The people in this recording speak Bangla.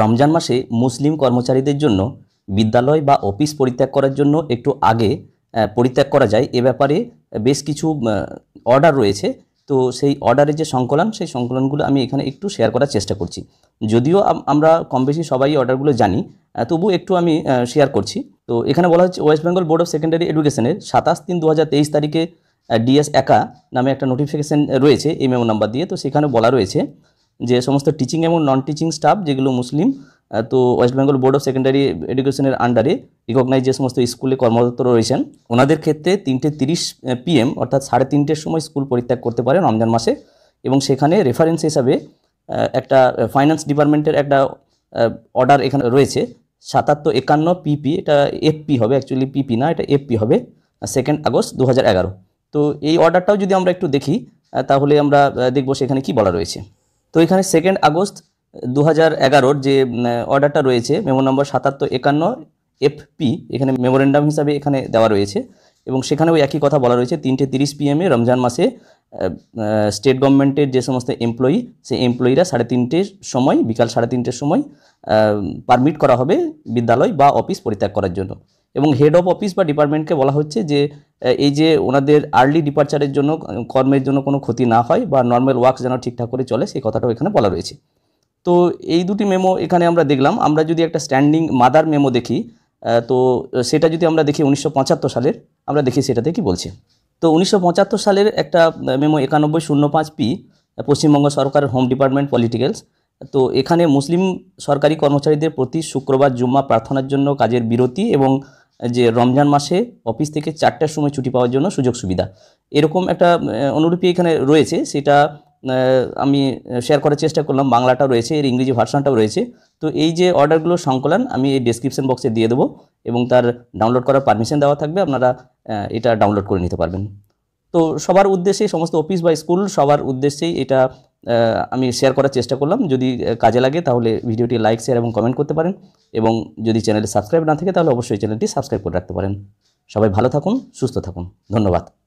রমজান মাসে মুসলিম কর্মচারীদের জন্য বিদ্যালয় বা অফিস পরিত্যাগ করার জন্য একটু আগে পরিত্যাগ করা যায় এ ব্যাপারে বেশ কিছু অর্ডার রয়েছে তো সেই অর্ডারের যে সংকলন সেই সংকলনগুলো আমি এখানে একটু শেয়ার করার চেষ্টা করছি যদিও আমরা কম বেশি সবাই অর্ডারগুলো জানি তবু একটু আমি শেয়ার করছি তো এখানে বলা হচ্ছে West Bengal board of secondary এডুকেশনের সাতাশ তিন দু তারিখে ডিএস একা নামে একটা নোটিফিকেশান রয়েছে এই মেমো নাম্বার দিয়ে তো সেখানে বলা রয়েছে যে সমস্ত টিচিং এবং নন টিচিং স্টাফ যেগুলো মুসলিম তো West Bengal board of secondary এডুকেশনের আন্ডারে রিকগনাইজ যে সমস্ত স্কুলে কর্মরত রয়েছেন ওনাদের ক্ষেত্রে তিনটে তিরিশ পিএম অর্থাৎ সাড়ে তিনটের সময় স্কুল পরিত্যাগ করতে পারে রমজান মাসে এবং সেখানে রেফারেন্স হিসাবে একটা ফাইন্যান্স ডিপার্টমেন্টের একটা অর্ডার এখানে রয়েছে সাতাত্তর একান্ন পিপি এটা এফপি হবে অ্যাকচুয়ালি পিপি না এটা এফপি হবে সেকেন্ড আগস্ট দু তো এই অর্ডারটাও যদি আমরা একটু দেখি তাহলে আমরা দেখব সেখানে কি বলা রয়েছে তো এখানে সেকেন্ড আগস্ট দু হাজার এগারোর যে অর্ডারটা রয়েছে মেমো নম্বর সাতাত্তর একান্ন এফপি এখানে মেমোরেন্ডাম হিসাবে এখানে দেওয়া রয়েছে এবং সেখানে ওই একই কথা বলা রয়েছে তিনটে তিরিশ পিএমে রমজান মাসে স্টেট গভর্নমেন্টের যে সমস্ত এমপ্লয়ি সেই এমপ্লয়িরা সাড়ে তিনটের সময় বিকাল সাড়ে তিনটের সময় পারমিট করা হবে বিদ্যালয় বা অফিস পরিত্যাগ করার জন্য এবং হেড অফ অফিস বা ডিপার্টমেন্টকে বলা হচ্ছে যে এই যে ওনাদের আর্লি ডিপার্চারের জন্য কর্মের জন্য কোনো ক্ষতি না হয় বা নর্মাল ওয়ার্ক যেন ঠিকঠাক করে চলে সেই কথাটাও এখানে বলা রয়েছে তো এই দুটি মেমো এখানে আমরা দেখলাম আমরা যদি একটা স্ট্যান্ডিং মাদার মেমো দেখি তো সেটা যদি আমরা দেখি উনিশশো সালের আমরা দেখি সেটাতে কি বলছে তো উনিশশো সালের একটা মেমো একানব্বই শূন্য পাঁচ পি পশ্চিমবঙ্গ সরকারের হোম ডিপার্টমেন্ট পলিটিক্যালস তো এখানে মুসলিম সরকারি কর্মচারীদের প্রতি শুক্রবার জুম্মা প্রার্থনার জন্য কাজের বিরতি এবং যে রমজান মাসে অফিস থেকে চারটার সময় ছুটি পাওয়ার জন্য সুযোগ সুবিধা এরকম একটা অনুরূপী এখানে রয়েছে সেটা আমি শেয়ার করার চেষ্টা করলাম বাংলাটা রয়েছে এর ইংরেজি ভার্সনটাও রয়েছে তো এই যে অর্ডারগুলোর সংকলন আমি এই ডিসক্রিপশান বক্সে দিয়ে দেবো এবং তার ডাউনলোড করার পারমিশন দেওয়া থাকবে আপনারা এটা ডাউনলোড করে নিতে পারবেন তো সবার উদ্দেশ্যে সমস্ত অফিস বা স্কুল সবার উদ্দেশ্যেই এটা আমি শেয়ার করার চেষ্টা করলাম যদি কাজে লাগে তাহলে ভিডিওটি লাইক শেয়ার এবং কমেন্ট করতে পারেন এবং যদি চ্যানেলে সাবস্ক্রাইব না থাকে তাহলে অবশ্যই চ্যানেলটি সাবস্ক্রাইব করে রাখতে পারেন সবাই ভালো থাকুন সুস্থ থাকুন ধন্যবাদ